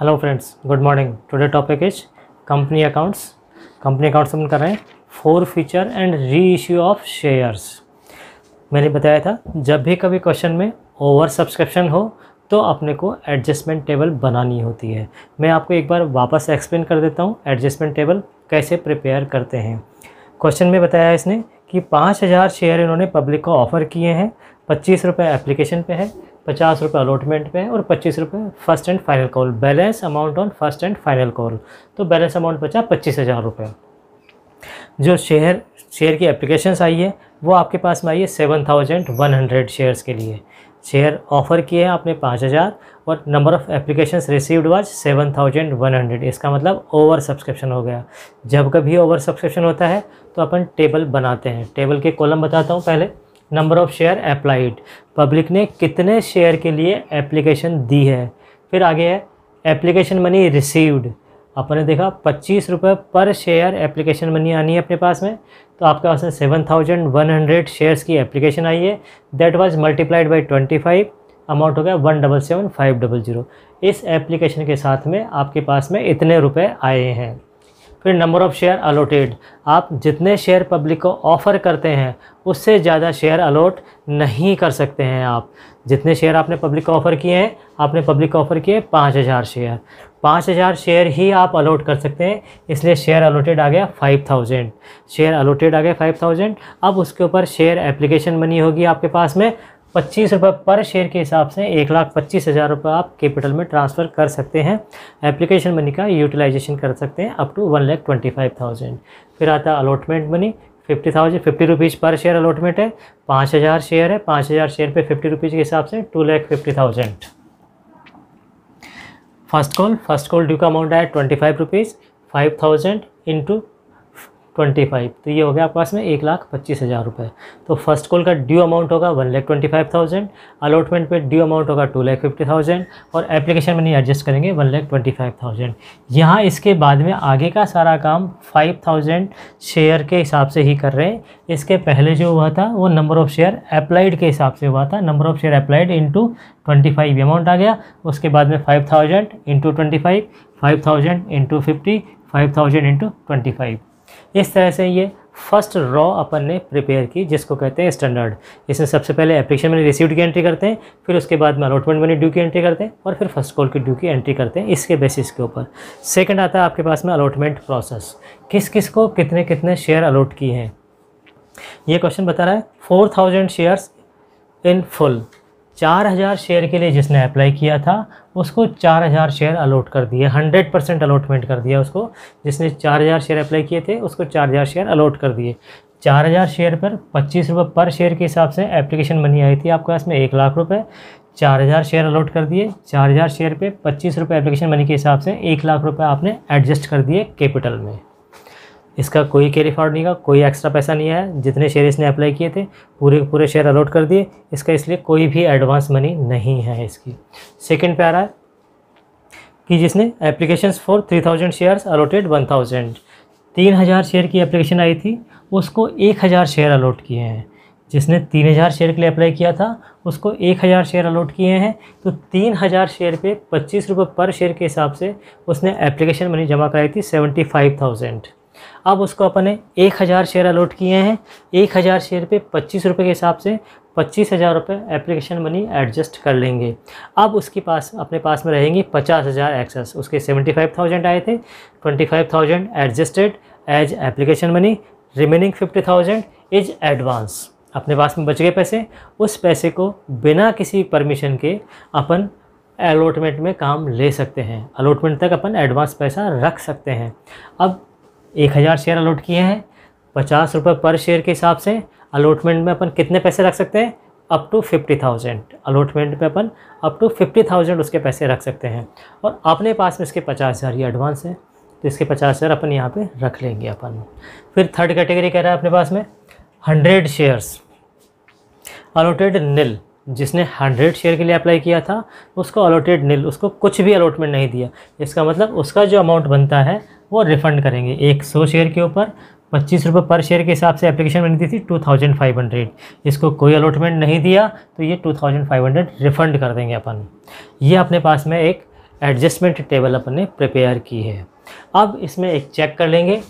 hello friends good morning today topic is company accounts company accounts हम कर रहे हैं forfeiture and reissue of shares मैंने बताया था जब भी कभी क्वेश्चन में ओवर सब्सक्रिप्शन हो तो अपने को एडजस्टमेंट टेबल बनानी होती है मैं आपको एक बार वापस एक्सप्लेन कर देता हूँ एडजस्टमेंट टेबल कैसे प्रिपेयर करते हैं क्वेश्चन में बताया इसने कि पाँच हज़ार शेयर इन्होंने पब्लिक को ऑफ़र किए हैं पच्चीस रुपये एप्लीकेशन पे है पचास रुपये अलॉटमेंट पे और पच्चीस रुपये first and final call balance amount on first and final call तो बैलेंस अमाउंट बचा पच्चीस हज़ार रुपये जो शेयर शेयर की एप्लीकेशन आई है वो आपके पास में आई है seven thousand one hundred shares के लिए शेयर ऑफ़र किए हैं आपने पाँच हज़ार और number of applications received was seven thousand one hundred इसका मतलब ओवर सब्सक्रिप्शन हो गया जब कभी ओवर सब्सक्रिप्शन होता है तो अपन टेबल बनाते हैं टेबल के कॉलम बताता हूँ पहले number of share applied public ने कितने शेयर के लिए एप्लीकेशन दी है फिर आगे है एप्लीकेशन मनी रिसीव्ड आपने देखा पच्चीस रुपये पर शेयर एप्लीकेशन मनी आनी है अपने पास में तो आपके पास में seven thousand one hundred shares की एप्लीकेशन आई है that was multiplied by twenty five amount हो गया one double seven five double zero इस एप्लीकेशन के साथ में आपके पास में इतने रुपए आए हैं फिर नंबर ऑफ़ शेयर अलोटेड आप जितने शेयर पब्लिक को ऑफ़र करते हैं उससे ज़्यादा शेयर अलोट नहीं कर सकते हैं आप जितने शेयर आपने पब्लिक को ऑफ़र किए हैं आपने पब्लिक को ऑफ़र किए पाँच हज़ार शेयर पाँच हज़ार शेयर ही आप अलोट कर सकते हैं इसलिए शेयर अलोटेड आ गया फाइव थाउजेंड शेयर अलोटेड आ गया फाइव थाउजेंड अब उसके ऊपर शेयर एप्लीकेशन बनी होगी आपके पास में पच्चीस रुपये पर शेयर के हिसाब से एक लाख पच्चीस हज़ार रुपये आप कैपिटल में ट्रांसफ़र कर सकते हैं एप्लीकेशन मनी का यूटिलाइजेशन कर सकते हैं up to one lakh twenty five thousand फिर आता है allotment money fifty thousand fifty rupees per share allotment है पाँच हज़ार शेयर है पाँच हज़ार शेयर पर फिफ्टी रुपीज़ के हिसाब से two lakh fifty thousand first call first call due का अमाउंट आया twenty five rupees five thousand into twenty five तो ये हो गया आपके पास में एक लाख पच्चीस हज़ार रुपये तो फर्स्ट कॉल का ड्यू अमाउंट होगा one lakh twenty five thousand allotment पे ड्यू अमाउंट होगा टू लैख फिफ्टी थाउजेंड और एप्लीकेशन में नहीं एडजस्ट करेंगे one lakh twenty five thousand यहाँ इसके बाद में आगे का सारा काम फाइव थाउजेंड शेयर के हिसाब से ही कर रहे हैं इसके पहले जो हुआ था वो नंबर ऑफ़ शेयर अप्लाइड के हिसाब से हुआ था number of share applied into twenty five amount आ गया उसके बाद में five thousand into twenty five five thousand into fifty five thousand into twenty five इस तरह से ये फर्स्ट रॉ अपन ने प्रिपेयर की जिसको कहते हैं स्टैंडर्ड इसमें सबसे पहले एप्लीकेशन मनी रिसीव्ड की एंट्री करते हैं फिर उसके बाद में अलॉटमेंट मनी ड्यू की एंट्री करते हैं और फिर फर्स्ट कॉल की ड्यू की एंट्री करते हैं इसके बेसिस के ऊपर सेकंड आता है आपके पास में अलॉटमेंट प्रोसेस किस किस को कितने कितने शेयर अलॉट किए हैं ये क्वेश्चन बता रहा है four thousand shares in full चार हज़ार शेयर के लिए जिसने अप्लाई किया था उसको चार हज़ार शेयर अलॉट कर दिए हंड्रेड परसेंट अलॉटमेंट कर दिया उसको जिसने चार हज़ार शेयर अप्लाई किए थे उसको चार हज़ार शेयर अलॉट कर दिए चार हज़ार शेयर पर पच्चीस रुपये पर शेयर के हिसाब से एप्लीकेशन बनी आई थी आपके पास में एक लाख रुपये चार हज़ार शेयर अलॉट कर दिए चार हज़ार शेयर पे पच्चीस रुपये एप्लीकेशन मनी के हिसाब से एक लाख रुपये आपने एडजस्ट कर दिए कैपिटल में इसका कोई कैरी फॉर्ड नहीं का कोई एक्स्ट्रा पैसा नहीं आया जितने शेयर इसने अप्लाई किए थे पूरे पूरे शेयर अलॉट कर दिए इसका इसलिए कोई भी एडवांस मनी नहीं है इसकी सेकेंड पे आ रहा है कि जिसने application for three thousand share allotted one thousand तीन हज़ार शेयर की एप्लीकेशन आई थी उसको एक हज़ार शेयर अलॉट किए हैं जिसने तीन हज़ार शेयर के लिए अप्लाई किया था उसको एक हज़ार शेयर अलॉट किए हैं तो तीन हज़ार शेयर पे पच्चीस रुपये पर शेयर के हिसाब से उसने एप्लीकेशन मनी जमा कराई थी सेवेंटी फाइव थाउजेंड अब उसको अपन ने एक हज़ार शेयर अलॉट किए हैं एक हज़ार शेयर पे पच्चीस रुपये के हिसाब से पच्चीस हज़ार रुपये एप्लीकेशन मनी एडजस्ट कर लेंगे अब उसके पास अपने पास में रहेंगी पचास हज़ार एक्सेस उसके सेवेंटी फाइव थाउजेंड आए थे twenty five thousand adjusted as application money remaining fifty thousand is advance अपने पास में बच गए पैसे उस पैसे को बिना किसी परमिशन के अपन अलॉटमेंट में काम ले सकते हैं अलॉटमेंट तक अपन एडवांस पैसा रख सकते हैं अब एक हज़ार शेयर अलॉट किए हैं पचास रुपये पर शेयर के हिसाब से अलॉटमेंट में अपन कितने पैसे रख सकते हैं up to fifty thousand allotment में अपन अप टू फिफ्टी थाउजेंड उसके पैसे रख सकते हैं और अपने पास में इसके पचास हज़ार ये एडवांस है तो इसके पचास हज़ार अपन यहाँ पे रख लेंगे अपन फिर थर्ड कैटेगरी कह रहा है अपने पास में हंड्रेड शेयर्स अलोटेड निल जिसने हंड्रेड शेयर के लिए अप्लाई किया था उसको अलॉटेड नील उसको कुछ भी अलॉटमेंट नहीं दिया इसका मतलब उसका जो अमाउंट बनता है वो रिफ़ंड करेंगे एक सौ शेयर के ऊपर पच्चीस रुपये पर शेयर के हिसाब से एप्लीकेशन बनी थी टू थाउजेंड फाइव हंड्रेड इसको कोई अलॉटमेंट नहीं दिया तो ये two thousand five hundred refund कर देंगे अपन ये अपने पास में एक एडजस्टमेंट टेबल अपन ने प्रिपेयर की है अब इसमें एक चेक कर लेंगे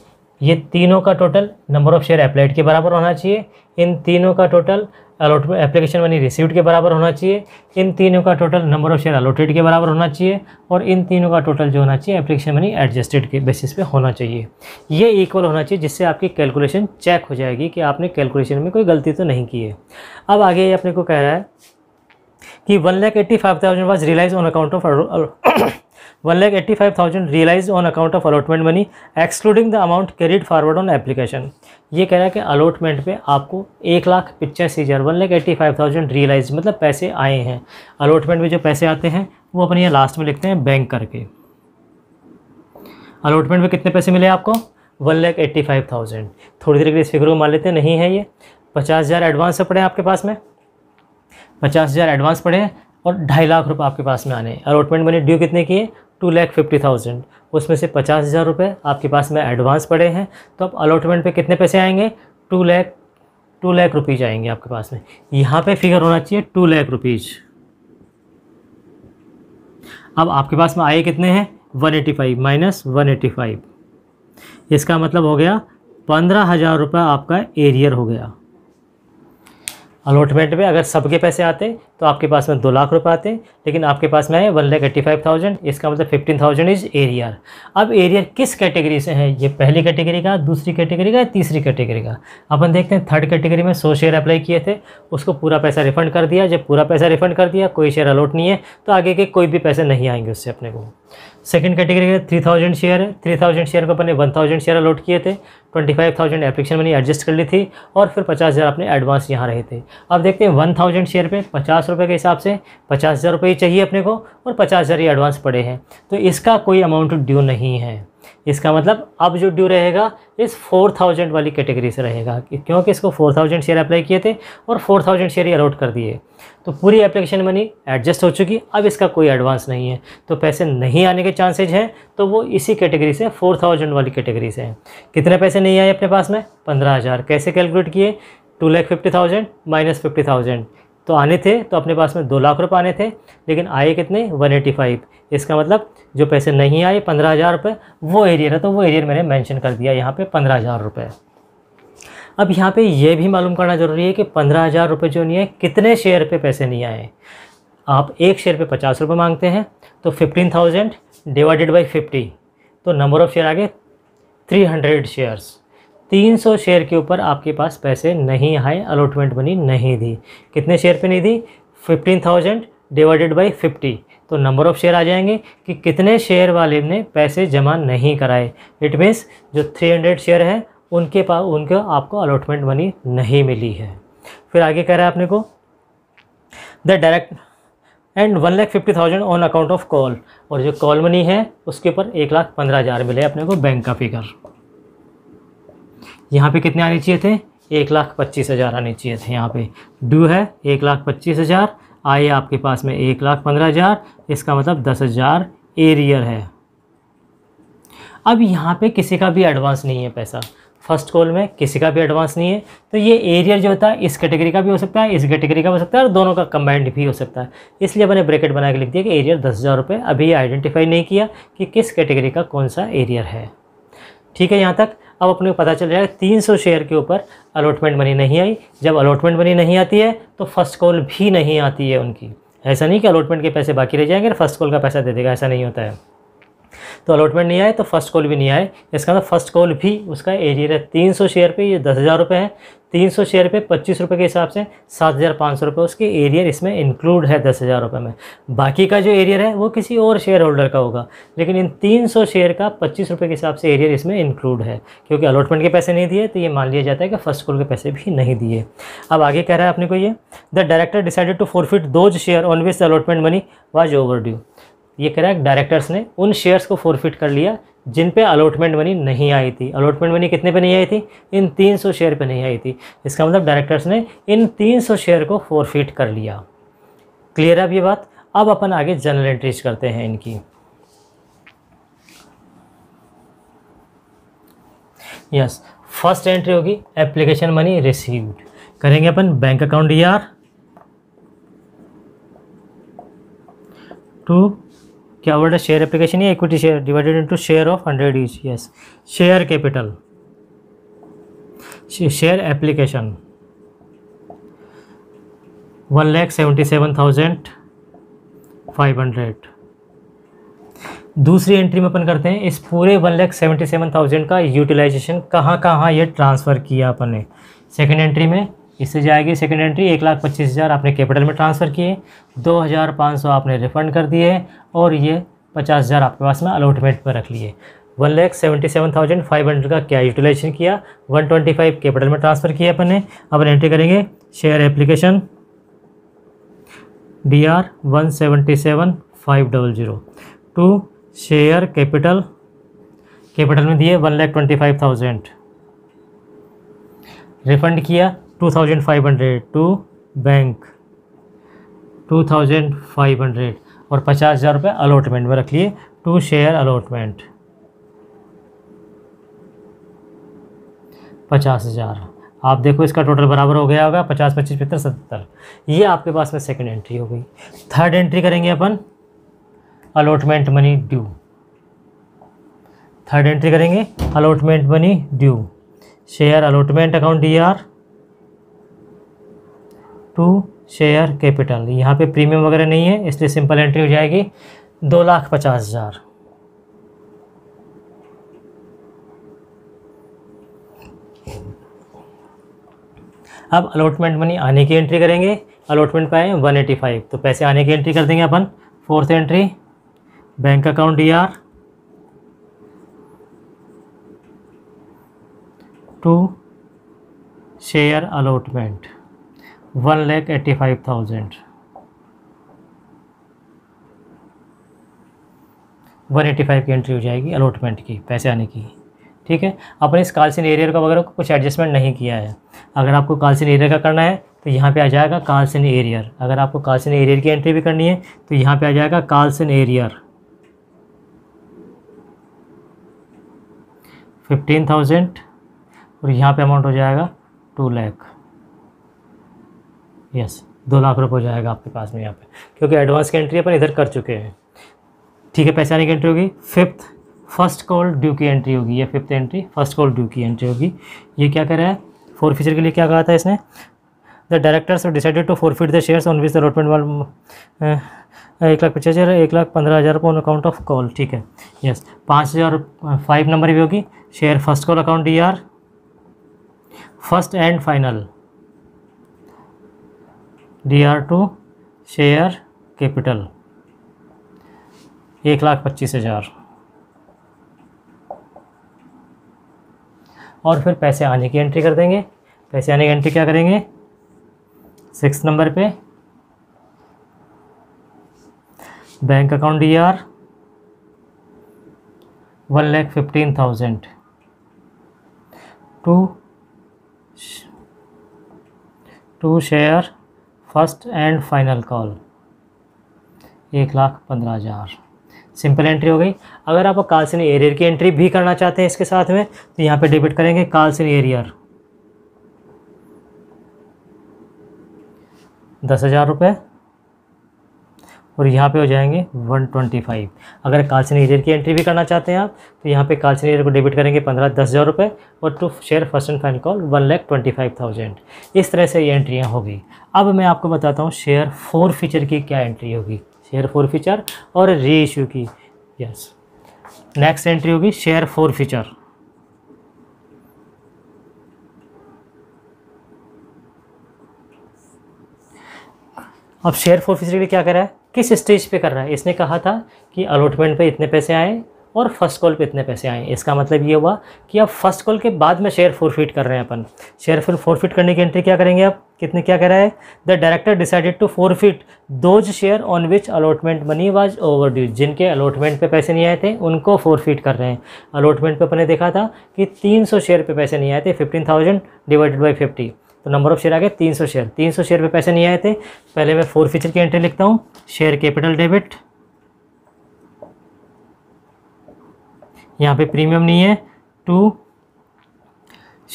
ये तीनों का total number of share applied के बराबर होना चाहिए इन तीनों का total allot application money received के बराबर होना चाहिए इन तीनों का total number of share allotted के बराबर होना चाहिए और इन तीनों का टोटल जो होना चाहिए एप्लीकेशन मनी एडजस्टेड के बेसिस पे होना चाहिए ये इक्वल होना चाहिए जिससे आपकी कैलकुलेशन चेक हो जाएगी कि आपने कैलकुलेशन में कोई गलती तो नहीं की है अब आगे ये अपने को कह रहा है कि one lakh eighty five thousand was realised on account of one lakh eighty five thousand realised on account of allotment money excluding the amount carried forward on application ये कह रहा है कि अलॉटमेंट पे आपको एक लाख पिचासी हज़ार one lakh eighty five thousand realised मतलब पैसे आए हैं अलॉटमेंट में जो पैसे आते हैं वो अपने यहाँ लास्ट में लिखते हैं बैंक करके अलॉटमेंट में कितने पैसे मिले आपको one lakh eighty five thousand थोड़ी देर के लिए इस फिगर को मान लेते हैं नहीं है ये पचास हज़ार एडवांस पड़े हैं आपके पास में पचास हज़ार एडवांस पड़े हैं और ढाई लाख रुपए आपके पास में आने हैं अलॉटमेंट मनी ड्यू कितने की है टू लैख फिफ्टी थाउजेंड उसमें से पचास हज़ार रुपये आपके पास में एडवांस पड़े हैं तो आप अलॉटमेंट पे कितने पैसे आएंगे two lakh two lakh rupees आएंगे आपके पास में यहाँ पे फिगर होना चाहिए टू लैख रुपीज़ अब आपके पास में आए कितने हैं one eighty five minus one eighty five इसका मतलब हो गया पंद्रह हज़ार रुपये आपका एरियर हो गया अलॉटमेंट में अगर सबके पैसे आते तो आपके पास में दो लाख रुपए आते लेकिन आपके पास में है one lakh eighty five thousand इसका मतलब फिफ्टीन थाउजेंड इज एरियर अब एरियर किस कैटेगरी से है ये पहली कैटेगरी का दूसरी कैटेगरी का तीसरी कैटेगरी का अपन देखते हैं थर्ड कैटेगरी में सौ शेयर अप्लाई किए थे उसको पूरा पैसा रिफंड कर दिया जब पूरा पैसा रिफंड कर दिया कोई शेयर अलॉट नहीं है तो आगे के कोई भी पैसे नहीं आएंगे उससे अपने को सेकंड कैटेगरी है थ्री थाउजेंड शेयर है थ्री थाउजेंड शेयर को अपने वन थाउजेंड शेयर अलॉट किए थे twenty five thousand application money adjust कर ली थी और फिर पचास हज़ार अपने एडवांस यहाँ रहे थे अब देखते हैं वन थाउजेंड शेयर पे पचास रुपये के हिसाब से पचास हज़ार रुपये ही चाहिए अपने को और पचास हज़ार ये एडवांस पड़े हैं तो इसका कोई अमाउंट ड्यू नहीं है इसका मतलब अब जो ड्यू रहेगा इस 4000 वाली कैटेगरी से रहेगा क्योंकि इसको 4000 शेयर अप्लाई किए थे और 4000 शेयर ही अलाउट कर दिए तो पूरी एप्लीकेशन मनी एडजस्ट हो चुकी अब इसका कोई एडवांस नहीं है तो पैसे नहीं आने के चांसेज हैं तो वो इसी कैटेगरी से 4000 वाली कैटेगरी से हैं कितने पैसे नहीं आए अपने पास में पंद्रह कैसे कैलकुलेट किए two lakh fifty thousand minus fifty thousand तो आने थे तो अपने पास में दो लाख रुपये आने थे लेकिन आए कितने वन एटी फाइव इसका मतलब जो पैसे नहीं आए पंद्रह हज़ार रुपये वो एरियर है तो वो एरियर मैंने मेंशन कर दिया यहाँ पे पंद्रह हज़ार रुपये अब यहाँ पे ये भी मालूम करना ज़रूरी है कि पंद्रह हज़ार रुपये जो नहीं है कितने शेयर पे पैसे नहीं आए आप एक शेयर पर पचास रुपये मांगते हैं तो fifteen thousand divided by fifty तो नंबर ऑफ़ शेयर आ गए थ्री हंड्रेड शेयर्स 300 शेयर के ऊपर आपके पास पैसे नहीं आए अलॉटमेंट मनी नहीं दी कितने शेयर पे नहीं दी 15,000 डिवाइडेड बाई 50 तो नंबर ऑफ़ शेयर आ जाएंगे कि कितने शेयर वाले ने पैसे जमा नहीं कराए इट मीन्स जो 300 शेयर हैं उनके पास उनके आपको अलॉटमेंट मनी नहीं मिली है फिर आगे कह रहा है आपने को the direct and one lakh fifty thousand on account of call और जो कॉल मनी है उसके ऊपर एक लाख पंद्रह हज़ार मिले अपने को बैंक का फिगर यहाँ पे कितने आने चाहिए थे एक लाख पच्चीस हज़ार आने चाहिए थे यहाँ पे डू है एक लाख पच्चीस हज़ार आए आपके पास में एक लाख पंद्रह हज़ार इसका मतलब दस हज़ार एरियर है अब यहाँ पे किसी का भी एडवांस नहीं है पैसा फर्स्ट कॉल में किसी का भी एडवांस नहीं है तो ये एरियर जो होता है इस कैटेगरी का भी हो सकता है इस कैटेगरी का हो सकता है और दोनों का कंबाइंड भी हो सकता है इसलिए मैंने ब्रैकेट बना के लिख दिया कि एरियर दस हज़ार रुपये अभी आइडेंटिफाई नहीं किया कि किस कैटेगरी का कौन सा एरियर है ठीक है यहाँ तक अब अपने को पता चल जाएगा 300 शेयर के ऊपर अलॉटमेंट मनी नहीं आई जब अलॉटमेंट मनी नहीं आती है तो फर्स्ट कॉल भी नहीं आती है उनकी ऐसा नहीं कि अलॉटमेंट के पैसे बाकी रह जाएंगे फर्स्ट कॉल का पैसा दे देगा ऐसा नहीं होता है तो अलॉटमेंट नहीं आए तो फर्स्ट कॉल भी नहीं आए इसका मतलब फर्स्ट कॉल भी उसका एरियर है तीन सौ शेयर पर ये दस हज़ार रुपये है तीन सौ शेयर पे पच्चीस रुपये के हिसाब से सात हज़ार पाँच सौ रुपये उसके एरियर इसमें इंक्लूड है दस हज़ार रुपये में बाकी का जो एरियर है वो किसी और शेयर होल्डर का होगा लेकिन इन तीन सौ शेयर का पच्चीस रुपये के हिसाब से एरियर इसमें इंक्लूड है क्योंकि अलॉटमेंट के पैसे नहीं दिए तो ये मान लिया जाता है कि फर्स्ट कॉल के पैसे भी नहीं दिए अब आगे कह रहा है अपने को ये the director decided to forfeit those share on which allotment money was overdue ये कह रहा है डायरेक्टर्स ने उन शेयर्स को फोरफिट कर लिया जिन पे अलॉटमेंट मनी नहीं आई थी अलॉटमेंट मनी कितने पे नहीं आई थी इन 300 शेयर पे नहीं आई थी इसका मतलब डायरेक्टर्स ने इन 300 शेयर को फोरफिट कर लिया क्लियर अब ये बात अब अपन आगे जनरल एंट्रीज करते हैं इनकी यस फर्स्ट एंट्री होगी एप्लीकेशन मनी रिसीव्ड करेंगे अपन बैंक अकाउंट ई आर क्या वर्ड है शेयर एप्लीकेशन या equity share divided into share of hundred each yes share capital share application one lakh seventy seven thousand five hundred दूसरी entry में अपन करते हैं इस पूरे one lakh seventy seven thousand का यूटिलाइजेशन कहाँ कहाँ ये ट्रांसफ़र किया अपन ने सेकेंड एंट्री में इससे जाएगी सेकेंड एंट्री एक लाख पच्चीस हज़ार आपने कैपिटल में ट्रांसफ़र किए दो हज़ार पाँच सौ आपने रिफ़ंड कर दिए और ये पचास हज़ार आपके पास में अलॉटमेंट पर रख लिए one lakh seventy seven thousand five hundred का क्या यूटिलाइजेशन किया वन ट्वेंटी फाइव कैपिटल में ट्रांसफ़र किया अपने अब एंट्री करेंगे share application D R one seventy seven five double zero to share capital capital में दिए one lakh twenty five thousand refund किया 2500 टू बैंक 2500 और पचास हज़ार रुपये अलॉटमेंट में रख लिए टू शेयर अलॉटमेंट पचास हज़ार आप देखो इसका टोटल बराबर हो गया होगा पचास पच्चीस पचहत्तर सत्तर ये आपके पास में सेकंड एंट्री हो गई थर्ड एंट्री करेंगे अपन allotment money due third entry करेंगे allotment money due share allotment account D R to share capital यहाँ पे प्रीमियम वगैरह नहीं है इसलिए सिंपल एंट्री हो जाएगी दो लाख पचास हज़ार अब अलॉटमेंट मनी आने की एंट्री करेंगे अलॉटमेंट पाए वन एटी फाइव तो पैसे आने की एंट्री कर देंगे अपन fourth entry bank account D R to share allotment one lakh eighty five thousand one eighty five की एंट्री हो जाएगी अलॉटमेंट की पैसे आने की ठीक है अपने इस कालसिन एरियर का वगैरह कुछ एडजस्टमेंट नहीं किया है अगर आपको कालसिन एरियर का करना है तो यहाँ पे आ जाएगा कालसिन एरियर अगर आपको कालसिन एरियर की एंट्री भी करनी है तो यहाँ पे आ जाएगा कालसिन एरियर फिफ्टीन थाउजेंड और यहाँ पे अमाउंट हो जाएगा टू लैख यस दो लाख रुपये हो जाएगा आपके पास में यहाँ पे क्योंकि एडवांस की एंट्री अपन इधर कर चुके हैं ठीक है पहचाने की एंट्री होगी फिफ्थ फर्स्ट कॉल ड्यू की एंट्री होगी ये fifth entry first call due की एंट्री होगी ये क्या कर रहा है फोर फीचर के लिए क्या कहा था इसने the directors decided to forfeit the shares on which the allotment वाल एक लाख पचास हज़ार एक लाख पंद्रह हज़ार रुपये ऑन अकाउंट ऑफ कॉल ठीक है यस पाँच हज़ार फाइव नंबर भी होगी share first call account D R first and final D R to share capital एक लाख पच्चीस हज़ार और फिर पैसे आने की एंट्री कर देंगे पैसे आने की एंट्री क्या करेंगे सिक्स नंबर पे bank account D R one lakh fifteen thousand to to share first and final call एक लाख पंद्रह हज़ार सिंपल एंट्री हो गई अगर आप कालसिन एरियर की एंट्री भी करना चाहते हैं इसके साथ में तो यहाँ पे डेबिट करेंगे कालसिन एरियर दस हज़ार रुपये और यहाँ पे हो जाएंगे 125 अगर कालचनी एजेंट की एंट्री भी करना चाहते हैं आप तो यहाँ पे कालचनी एजेंट को डेबिट करेंगे पंद्रह दस हज़ार रुपये और to share first and final call one lakh twenty five thousand इस तरह से ये एंट्रियाँ होगी अब मैं आपको बताता हूँ शेयर फोर फीचर की क्या एंट्री होगी शेयर फोर फीचर और री इशू की यस नेक्स्ट एंट्री होगी शेयर फोर फीचर अब शेयर फोर फीचर के लिए क्या करा है किस स्टेज पे कर रहा है इसने कहा था कि अलॉटमेंट पे इतने पैसे आए और फर्स्ट कॉल पे इतने पैसे आए इसका मतलब ये हुआ कि आप फर्स्ट कॉल के बाद में शेयर फोरफिट कर रहे हैं अपन शेयर फिर फोरफिट करने की एंट्री क्या करेंगे आप कितने क्या कह रहा है the director decided to forfeit those share on which allotment money was over जिनके अलॉटमेंट पे पैसे नहीं आए थे उनको फोरफिट कर रहे हैं अलॉटमेंट पर अपने देखा था कि तीन शेयर पर पैसे नहीं आए थे फिफ्टीन डिवाइडेड बाई फिफ्टी तो नंबर ऑफ शेयर आ गए तीन सौ शेयर तीन सौ शेयर पे पैसे नहीं आए थे पहले मैं फोर फीचर की एंट्री लिखता हूँ शेयर कैपिटल डेबिट यहाँ पे प्रीमियम नहीं है to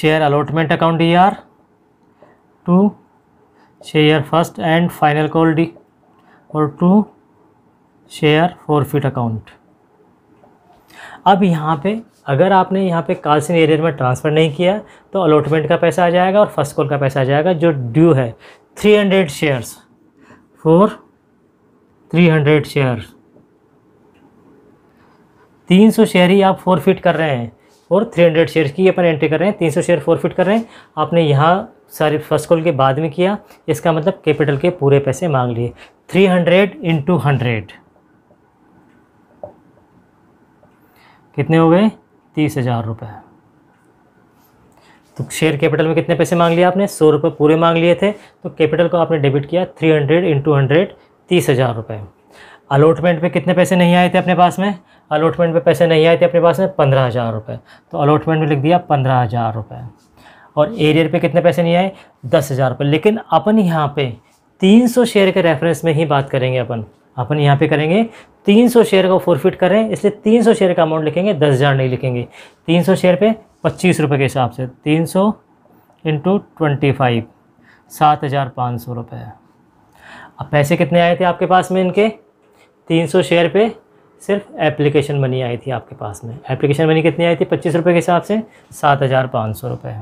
share allotment account D R to share first and final call D और to share forfeit account अब यहाँ पे अगर आपने यहाँ पे कालसिन एरियर में ट्रांसफ़र नहीं किया तो अलॉटमेंट का पैसा आ जाएगा और फर्स्ट कॉल का पैसा आ जाएगा जो ड्यू है three hundred shares for three hundred shares तीन सौ शेयर ही आप फोर फिट कर रहे हैं और थ्री हंड्रेड शेयर की अपन एंट्री कर रहे हैं तीन सौ शेयर फोर फिट कर रहे हैं आपने यहाँ सारे फर्स्ट कॉल के बाद में किया इसका मतलब कैपिटल के पूरे पैसे मांग लिए थ्री हंड्रेड इंटू हंड्रेड कितने हो गए तीस हज़ार रुपये तो शेयर कैपिटल में कितने पैसे मांग लिए आपने सौ रुपये पूरे मांग लिए थे तो कैपिटल को आपने डेबिट किया थ्री हंड्रेड इंटू हंड्रेड तीस हज़ार रुपये अलॉटमेंट में कितने पैसे नहीं आए थे अपने पास में अलॉटमेंट में पैसे नहीं आए थे अपने पास में पंद्रह हज़ार रुपये तो अलॉटमेंट में लिख दिया पंद्रह हज़ार रुपये और एरियर पर कितने पैसे नहीं आए दस हज़ार रुपये लेकिन अपन यहाँ पर तीन सौ शेयर के रेफरेंस में ही बात करेंगे अपन अपन यहाँ पे करेंगे 300 शेयर का फोरफिट कर रहे हैं इसलिए 300 शेयर का अमाउंट लिखेंगे दस हज़ार नहीं लिखेंगे 300 शेयर पे पच्चीस रुपये के हिसाब से 300 सौ इंटू ट्वेंटी फाइव सात हज़ार पाँच सौ रुपये अब पैसे कितने आए थे आपके पास में इनके 300 शेयर पे सिर्फ एप्लीकेशन मनी आई थी आपके पास में एप्लीकेशन मनी कितनी आई थी पच्चीस रुपये के हिसाब से सात हज़ार पाँच सौ रुपये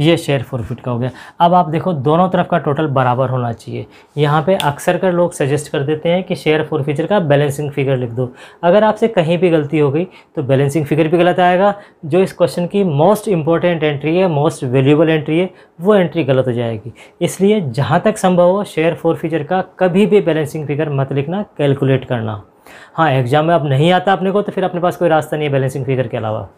ये शेयर फोरफिट का हो गया अब आप देखो दोनों तरफ का टोटल बराबर होना चाहिए यहाँ पे अक्सर कर लोग सजेस्ट कर देते हैं कि शेयर फीचर का बैलेंसिंग फिगर लिख दो अगर आपसे कहीं भी गलती हो गई तो बैलेंसिंग फिगर भी गलत आएगा जो इस क्वेश्चन की मोस्ट इंपॉर्टेंट एंट्री है मोस्ट वैल्यूबल एंट्री है वो एंट्री गलत हो जाएगी इसलिए जहाँ तक संभव हो शेयर फीचर का कभी भी बैलेंसिंग फिगर मत लिखना कैलकुलेट करना हाँ एग्ज़ाम में अब नहीं आता अपने को तो फिर अपने पास कोई रास्ता नहीं है बैलेंसिंग फिगर के अलावा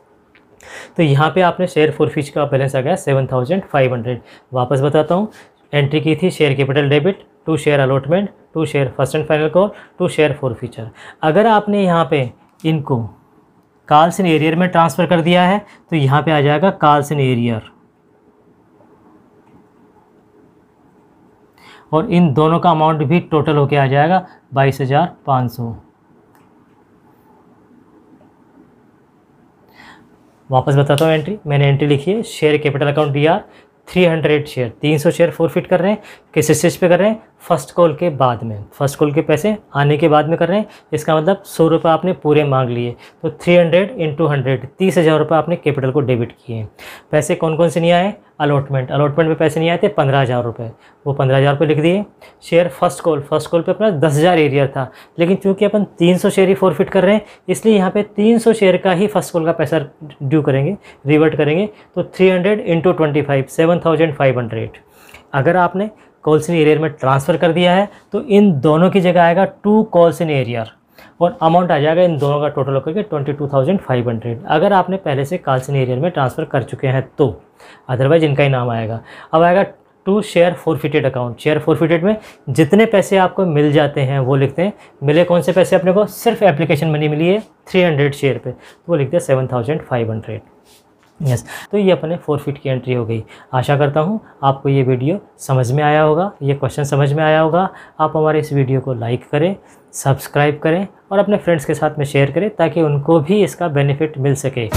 तो यहाँ पे आपने शेयर फोरफिच का बैलेंस आ गया सेवन थाउजेंड फाइव हंड्रेड वापस बताता हूँ एंट्री की थी share capital debit to share allotment to share first and final call to share for अगर आपने यहाँ पे इनको कार्स इन एरियर में ट्रांसफ़र कर दिया है तो यहाँ पे आ जाएगा कार्स इन एरियर और इन दोनों का अमाउंट भी टोटल होके आ जाएगा बाईस हज़ार पाँच सौ वापस बताता हूँ एंट्री मैंने एंट्री लिखी है share capital account D R three hundred share तीन सौ शेयर फोरफिट कर रहे हैं किस स्टेज पे कर रहे हैं फर्स्ट कॉल के बाद में फर्स्ट कॉल के पैसे आने के बाद में कर रहे हैं इसका मतलब सौ रुपये आपने पूरे मांग लिए तो थ्री हंड्रेड इंटू हंड्रेड तीस हज़ार रुपये आपने कैपिटल को डेबिट किए पैसे कौन कौन से नहीं आए अलॉटमेंट अलॉटमेंट में पैसे नहीं आए थे पंद्रह हज़ार रुपये वो पंद्रह हज़ार रुपये लिख दिए share first call first call पे अपना दस हज़ार एरियर था लेकिन चूंकि अपन तीन सौ शेयर ही फॉरफिट कर रहे हैं इसलिए यहाँ पे तीन सौ शेयर का ही फर्स्ट कॉल का पैसा ड्यू करेंगे रिवर्ट करेंगे तो three hundred into twenty five seven thousand five hundred अगर आपने कॉल्स इन एरियर में ट्रांसफ़र कर दिया है तो इन दोनों की जगह आएगा टू कॉल्स इन एरियर और अमाउंट आ जाएगा इन दोनों का टोटल होकर के twenty two thousand five hundred अगर आपने पहले से कॉल्स इन एरियर में ट्रांसफ़र कर चुके हैं तो अदरवाइज इनका ही नाम आएगा अब आएगा to share forfeited account share forfeited में जितने पैसे आपको मिल जाते हैं वो लिखते हैं मिले कौन से पैसे अपने को सिर्फ एप्लीकेशन मनी मिली है थ्री हंड्रेड शेयर पर तो वो लिखते हैं seven thousand five hundred yes तो ये अपने फोर फीट की एंट्री हो गई आशा करता हूँ आपको ये वीडियो समझ में आया होगा ये क्वेश्चन समझ में आया होगा आप हमारे इस वीडियो को लाइक करें सब्सक्राइब करें और अपने फ्रेंड्स के साथ में शेयर करें ताकि उनको भी इसका बेनिफिट मिल सके